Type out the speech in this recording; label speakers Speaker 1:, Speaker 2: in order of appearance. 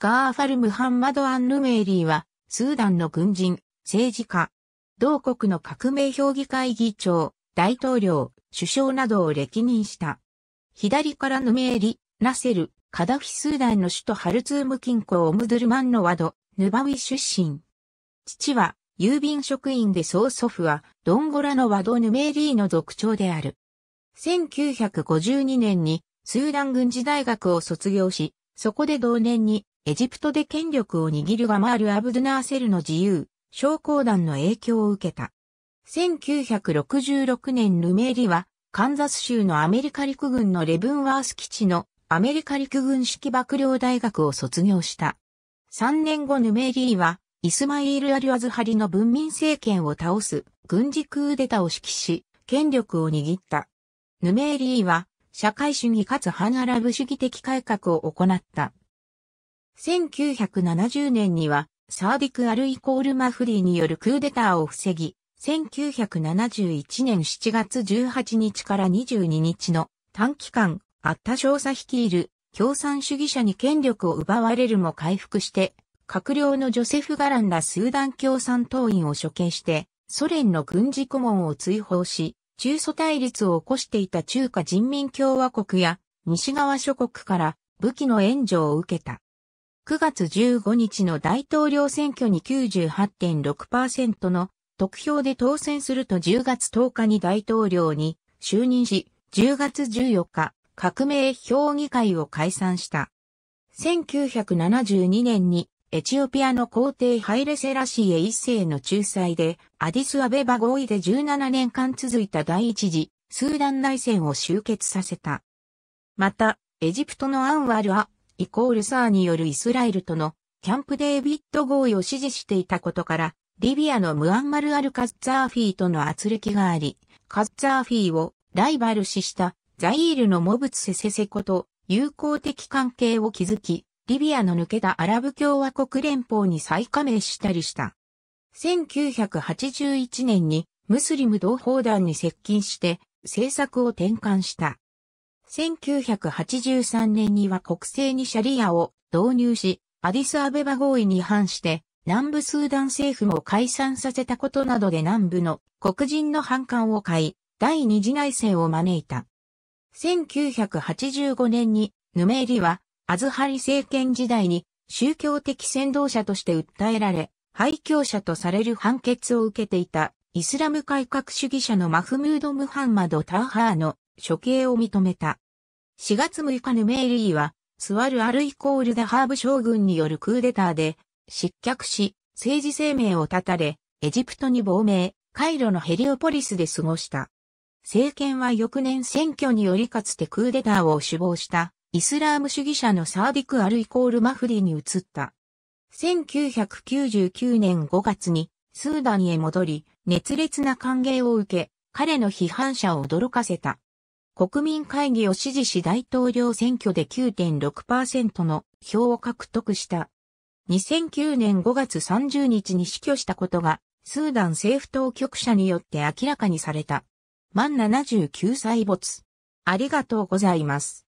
Speaker 1: ガーファル・ムハンマド・アン・ヌ・メーリーは、スーダンの軍人、政治家、同国の革命評議会議長、大統領、首相などを歴任した。左からヌメーリ、ナセル、カダフィスーダンの首都ハルツーム近郊オムドゥルマンのワド、ヌバウィ出身。父は、郵便職員で曽祖父は、ドンゴラのワド・ヌメーリーの族長である。1952年に、スーダン軍事大学を卒業し、そこで同年にエジプトで権力を握るガマール・アブドゥナーセルの自由、商工団の影響を受けた。1966年ルメーリは、カンザス州のアメリカ陸軍のレブンワース基地のアメリカ陸軍式幕僚大学を卒業した。3年後ヌメーリーは、イスマイール・アリュアズハリの文民政権を倒す軍事クーデタを指揮し、権力を握った。ヌメーリーは、社会主義かつ反アラブ主義的改革を行った。1970年には、サーディク・アル・イコール・マフリーによるクーデターを防ぎ、1971年7月18日から22日の短期間、アッタ少佐率いる共産主義者に権力を奪われるも回復して、閣僚のジョセフ・ガランらスーダン共産党員を処刑して、ソ連の軍事顧問を追放し、中蘇対立を起こしていた中華人民共和国や西側諸国から武器の援助を受けた。9月15日の大統領選挙に98.6%の得票で当選すると10月10日に大統領に就任し、10月14日、革命評議会を解散した。1972年にエチオピアの皇帝ハイレセラシエ一世の仲裁で、アディスアベバ合意で17年間続いた第一次スーダン内戦を終結させた。また、エジプトのアンワル・ア・イコールサーによるイスラエルとのキャンプデービッド合意を支持していたことから、リビアのムアンマル・アル・カッザーフィーとの圧力があり、カッザーフィーをライバル視したザイールのモブツセセセコと友好的関係を築き、リビアの抜けたアラブ共和国連邦に再加盟したりした。1981年にムスリム同胞団に接近して政策を転換した。1983年には国政にシャリアを導入し、アディスアベバ合意に反して、南部スーダン政府も解散させたことなどで南部の黒人の反感を買い、第二次内戦を招いた。1985年にヌメーリはアズハリ政権時代に宗教的先導者として訴えられ、廃教者とされる判決を受けていたイスラム改革主義者のマフムード・ムハンマド・ターハーの処刑を認めた。4月6日ヌメイリーは、スワル・アルイコール・ダハーブ将軍によるクーデターで、失脚し、政治生命を絶たれ、エジプトに亡命、カイロのヘリオポリスで過ごした。政権は翌年選挙によりかつてクーデターを首謀したイスラーム主義者のサーディク・アルイコール・マフディに移った。1999年5月にスーダンへ戻り熱烈な歓迎を受け彼の批判者を驚かせた。国民会議を支持し大統領選挙で9.6%の票を獲得した。2009年5月30日に死去したことが、スーダン政府当局者によって明らかにされた。満79歳没。ありがとうございます。